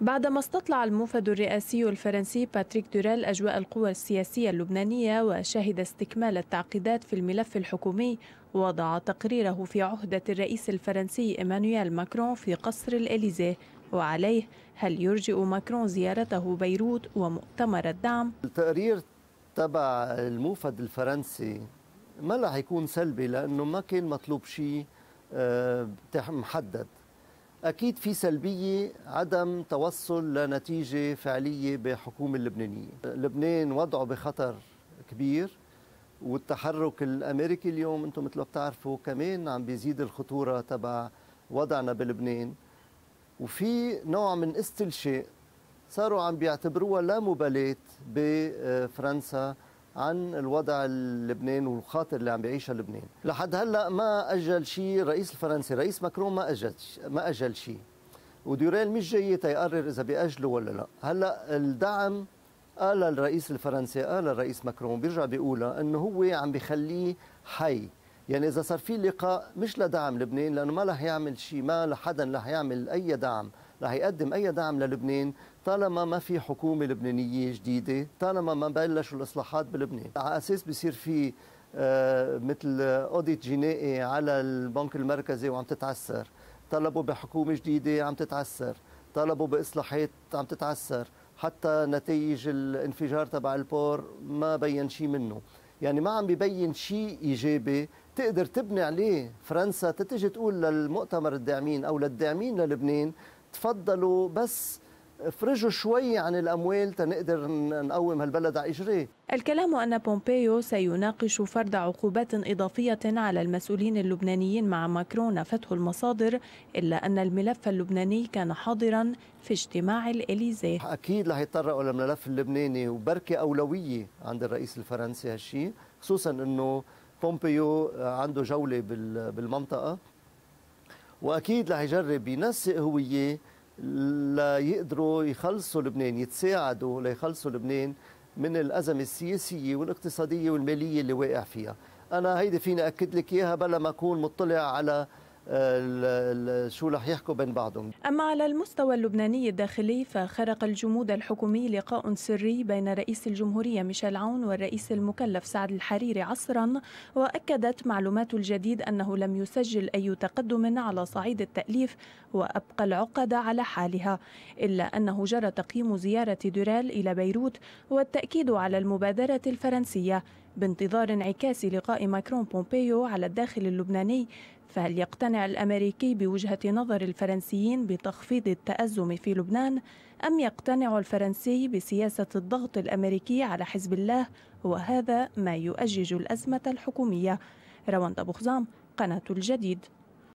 بعدما استطلع الموفد الرئاسي الفرنسي باتريك دوريل أجواء القوى السياسية اللبنانية وشهد استكمال التعقيدات في الملف الحكومي وضع تقريره في عهدة الرئيس الفرنسي إيمانويل ماكرون في قصر الإليزيه وعليه هل يرجئ ماكرون زيارته بيروت ومؤتمر الدعم؟ التقرير تبع الموفد الفرنسي ما راح يكون سلبي لأنه ما كان مطلوب شيء آه، محدد أكيد في سلبية عدم توصل لنتيجة فعلية بحكومة اللبنانية لبنان وضعه بخطر كبير والتحرك الأمريكي اليوم أنتم مثل ما بتعرفوا كمان عم بيزيد الخطورة تبع وضعنا بلبنان وفي نوع من استلشاء صاروا عم بيعتبروها لا مبالاة بفرنسا عن الوضع اللبنان والخاطر اللي عم بيعيشه لبنان لحد هلا ما اجل شيء الرئيس الفرنسي رئيس ماكرون ما اجل ما اجل شيء وديوريل مش جاي تيقرر اذا بياجله ولا لا هلا الدعم قال الرئيس الفرنسي قال الرئيس ماكرون بيرجع بيقولها انه هو عم بخليه حي يعني اذا صار في لقاء مش لدعم لبنان لانه ما رح يعمل شيء ما لحدا رح يعمل اي دعم رح يقدم اي دعم للبنان طالما ما في حكومه لبنانيه جديده طالما ما بلشوا الاصلاحات بلبنان على اساس بصير في آه، مثل اوديت جنائي على البنك المركزي وعم تتعسر طلبوا بحكومه جديده عم تتعسر طلبوا باصلاحات عم تتعسر حتى نتائج الانفجار تبع البور ما بين شيء منه يعني ما عم ببين شيء ايجابي تقدر تبني عليه فرنسا تتجي تقول للمؤتمر الداعمين او للداعمين للبنان تفضلوا بس افرجوا شوي عن الأموال تنقدر نقوم هالبلد على إجريه الكلام أن بومبيو سيناقش فرض عقوبات إضافية على المسؤولين اللبنانيين مع ماكرون فتح المصادر إلا أن الملف اللبناني كان حاضرا في اجتماع الإليزي أكيد رح يتطرقوا للملف اللبناني وبركة أولوية عند الرئيس الفرنسي هالشيء خصوصا أنه بومبيو عنده جولة بالمنطقة وأكيد رح يجرب ينسق هوية ليقدروا يخلصوا لبنان يتساعدوا ليخلصوا لبنان من الأزمة السياسية والاقتصادية والمالية اللي واقع فيها أنا هيدي فينا أكد لك إياها بلا ما أكون مطلع على شو رح يحكوا بين بعضهم أما على المستوى اللبناني الداخلي فخرق الجمود الحكومي لقاء سري بين رئيس الجمهورية ميشيل عون والرئيس المكلف سعد الحريري عصرا وأكدت معلومات الجديد أنه لم يسجل أي تقدم على صعيد التأليف وأبقى العقد على حالها إلا أنه جرى تقييم زيارة دورال إلى بيروت والتأكيد على المبادرة الفرنسية بانتظار انعكاس لقاء ماكرون بومبيو على الداخل اللبناني فهل يقتنع الامريكي بوجهه نظر الفرنسيين بتخفيض التازم في لبنان ام يقتنع الفرنسي بسياسه الضغط الامريكي على حزب الله وهذا ما يؤجج الازمه الحكوميه رواندا بوخزام قناه الجديد